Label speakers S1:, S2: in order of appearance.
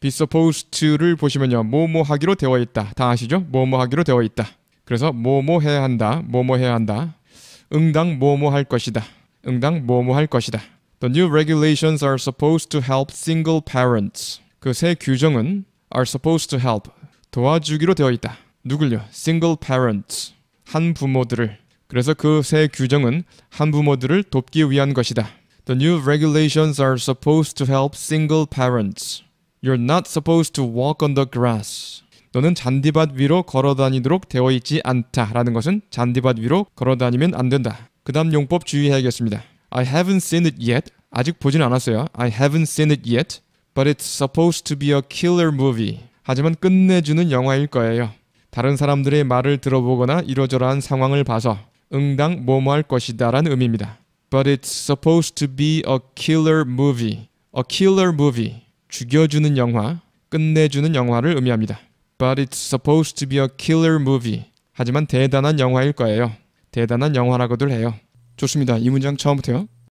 S1: 비서포스트를 보시면요. 뭐뭐 하기로 되어 있다. 다 아시죠? 뭐뭐 하기로 되어 있다. 그래서 뭐뭐 해야 한다. 뭐뭐 해야 한다. 응당 뭐뭐 할 것이다. 응당 뭐뭐 할 것이다. The new regulations are supposed to help single parents. 그 새 규정은 are supposed to help 도와주기로 되어 있다. 누굴요? single parents 한 부모들을. 그래서 그 새 규정은 한 부모들을 돕기 위한 것이다. The new regulations are supposed to help single parents. You're not supposed to walk on the grass. 너는 잔디밭 위로 걸어다니도록 되어 있지 않다라는 것은 잔디밭 위로 걸어다니면 안 된다. 그다음 용법 주의해야겠습니다. I haven't seen it yet. 아직 보진 않았어요. I haven't seen it yet. But it's supposed to be a killer movie. 하지만 끝내주는 영화일 거예요. 다른 사람들의 말을 들어보거나 이러저러한 상황을 봐서 응당 뭐뭐할 것이다라는 의미입니다. But it's supposed to be a killer movie. A killer movie. 죽여주는 영화, 끝내주는 영화를 의미합니다. But it's supposed to be a killer movie. 하지만 대단한 영화일 거예요. 대단한 영화라고들 해요. 좋습니다. 이 문장 처음부터요.